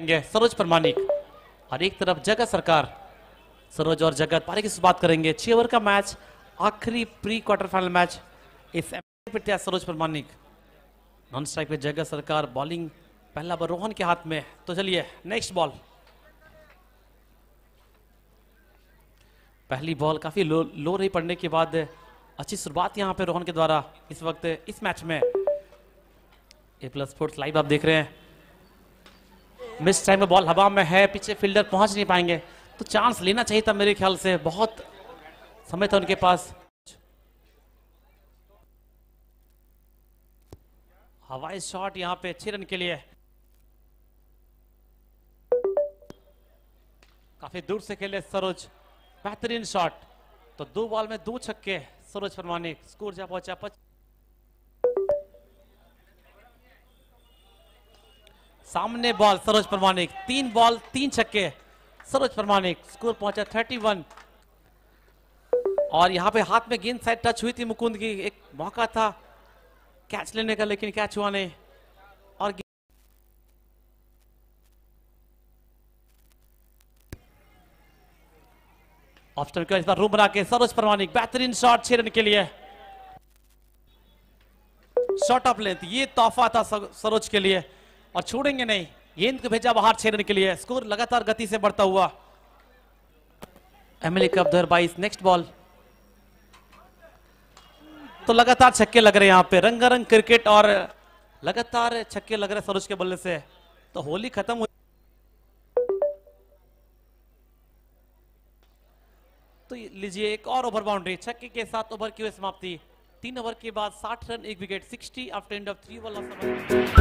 करेंगे सरोज प्रमाणिक और एक तरफ जगत सरकार सरोज और जगत पारी की बात करेंगे छह ओवर का मैच आखिरी प्री क्वार्टर फाइनल मैच इस सरोज प्रमाणिक नॉन स्ट्राइक पे जगत सरकार बॉलिंग पहला बार रोहन के हाथ में तो चलिए नेक्स्ट बॉल पहली बॉल काफी लो, लो रही पड़ने के बाद अच्छी शुरुआत यहां पे रोहन के द्वारा इस वक्त इस मैच में ए प्लस स्पोर्ट्स लाइव आप देख रहे हैं मिस टाइम में बॉल हवा में है पीछे फील्डर पहुंच नहीं पाएंगे तो चांस लेना चाहिए था मेरे ख्याल से बहुत समय था उनके पास हवाई शॉट यहां पे छह रन के लिए काफी दूर से खेले सरोज बेहतरीन शॉट तो दो बॉल में दो छक्के सरोज फरमानी स्कोर जा पहुंचा पच सामने बॉल सरोज प्रमाणिक तीन बॉल तीन छक्के सरोज प्रमाणिक स्कोर पहुंचा 31 और यहां पे हाथ में गेंद साइड टच हुई थी मुकुंद की एक मौका था कैच लेने का लेकिन कैच हुआ नहीं और ऑप्शन के इस बार रूम बना के सरोज प्रमाणिक बेहतरीन शॉट छह रन के लिए शॉर्ट ऑफ लेंथ ये तोहफा था सरोज के लिए और छोड़ेंगे नहीं गेंद को भेजा बाहर छेड़ने के लिए स्कोर लगातार गति से बढ़ता हुआ एमएलए कप दो बाईस नेक्स्ट बॉल तो लगातार छक्के लग रहे हैं यहां पे रंगारंग क्रिकेट और लगातार छक्के लग रहे सरोज के बल्ले से तो होली खत्म हुई तो लीजिए एक और ओवर बाउंड्री छक्के के साथ ओवर की हुई समाप्ति तीन ओवर के बाद साठ रन एक wicket sixty after end of three ball